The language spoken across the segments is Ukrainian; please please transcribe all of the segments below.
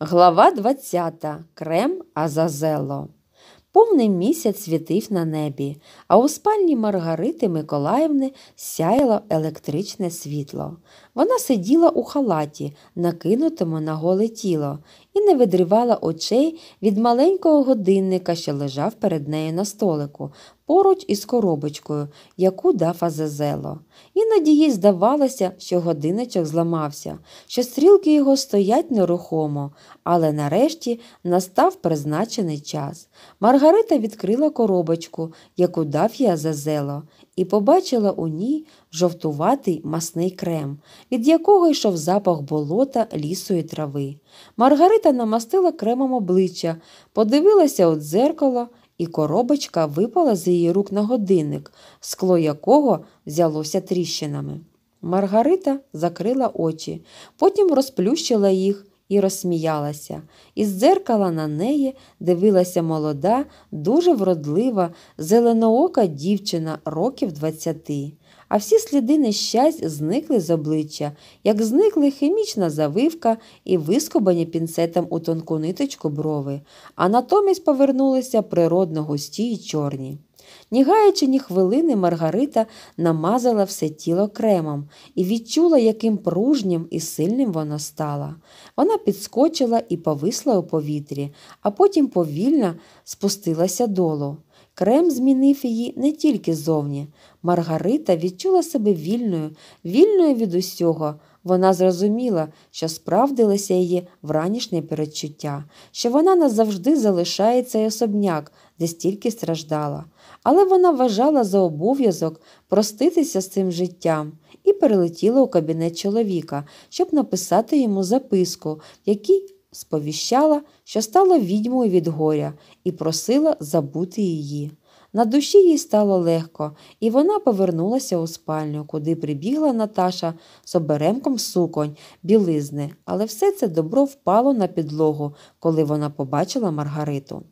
Глава 20. Крем Азазело. Повний місяць світив на небі, а у спальні Маргарити Миколаївни сяяло електричне світло. Вона сиділа у халаті, накинутому на голе тіло, і не видривала очей від маленького годинника, що лежав перед нею на столику, поруч із коробочкою, яку дав Азазело. Іноді їй здавалося, що годинничок зламався, що стрілки його стоять нерухомо, але нарешті настав призначений час. Маргарита відкрила коробочку, яку дав їй Азазело, і побачила у ній жовтуватий масний крем, від якого йшов запах болота, лісу і трави. Маргарита Ката намастила кремом обличчя, подивилася у дзеркало, і коробочка випала з її рук на годинник, скло якого взялося тріщинами. Маргарита закрила очі, потім розплющила їх і розсміялася. Із дзеркала на неї дивилася молода, дуже вродлива, зеленоока дівчина років двадцяти а всі сліди нещасть зникли з обличчя, як зникли хімічна завивка і вискобані пінцетом у тонку ниточку брови, а натомість повернулися природно густі й чорні. Ні гаючи, ні хвилини Маргарита намазала все тіло кремом і відчула, яким пружнім і сильним воно стало. Вона підскочила і повисла у повітрі, а потім повільно спустилася долу. Крем змінив її не тільки зовні. Маргарита відчула себе вільною, вільною від усього. Вона зрозуміла, що справдилося її вранішнє передчуття, що вона назавжди залишає цей особняк, де стільки страждала. Але вона вважала за обов'язок проститися з цим життям і перелетіла у кабінет чоловіка, щоб написати йому записку, в якій сповіщала, що стала відьмою від горя, і просила забути її. На душі їй стало легко, і вона повернулася у спальню, куди прибігла Наташа з оберемком суконь, білизни, але все це добро впало на підлогу, коли вона побачила Маргариту.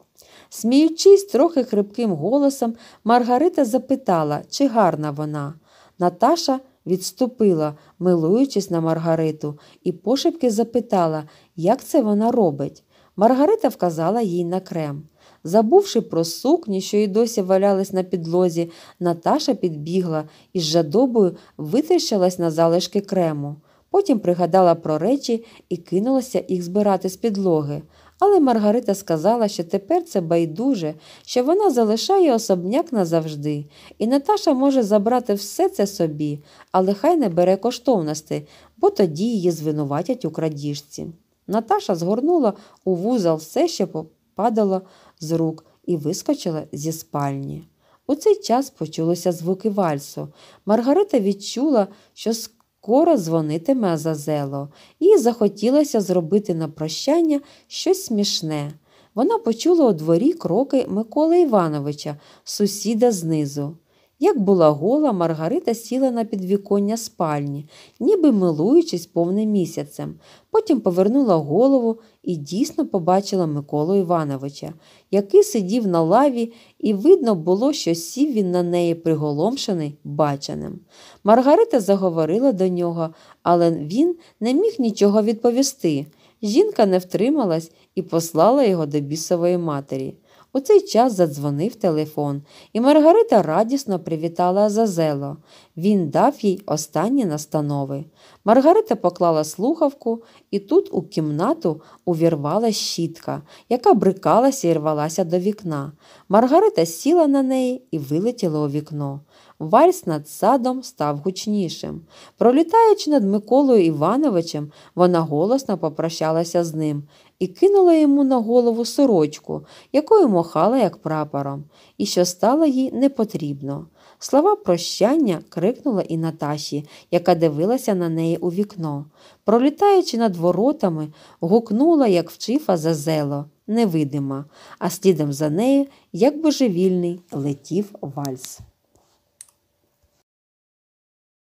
Сміючись трохи хрипким голосом, Маргарита запитала, чи гарна вона. Наташа – відступила, милуючись на Маргариту, і пошепки запитала, як це вона робить. Маргарита вказала їй на крем. Забувши про сукні, що й досі валялись на підлозі, Наташа підбігла і з жадобою витріщилась на залишки крему. Потім пригадала про речі і кинулася їх збирати з підлоги але Маргарита сказала, що тепер це байдуже, що вона залишає особняк назавжди, і Наташа може забрати все це собі, але хай не бере коштовності, бо тоді її звинуватять у крадіжці. Наташа згорнула у вузол все, що попадало з рук, і вискочила зі спальні. У цей час почулися звуки вальсу. Маргарита відчула, що з скоро дзвонитиме Азазело, і захотілося зробити на прощання щось смішне. Вона почула у дворі кроки Миколи Івановича, сусіда знизу. Як була гола, Маргарита сіла на підвіконня спальні, ніби милуючись повним місяцем. Потім повернула голову і дійсно побачила Миколу Івановича, який сидів на лаві, і видно було, що сів він на неї приголомшений баченим. Маргарита заговорила до нього, але він не міг нічого відповісти. Жінка не втрималась і послала його до бісової матері. У цей час задзвонив телефон, і Маргарита радісно привітала Азазело. Він дав їй останні настанови. Маргарита поклала слухавку, і тут у кімнату увірвала щітка, яка брикалася і рвалася до вікна. Маргарита сіла на неї і вилетіла у вікно вальс над садом став гучнішим. Пролітаючи над Миколою Івановичем, вона голосно попрощалася з ним і кинула йому на голову сорочку, якою мохала, як прапором, і що стало їй непотрібно. Слова прощання крикнула і Наташі, яка дивилася на неї у вікно. Пролітаючи над воротами, гукнула, як вчив Азазело, невидима, а слідом за нею, як божевільний, летів вальс.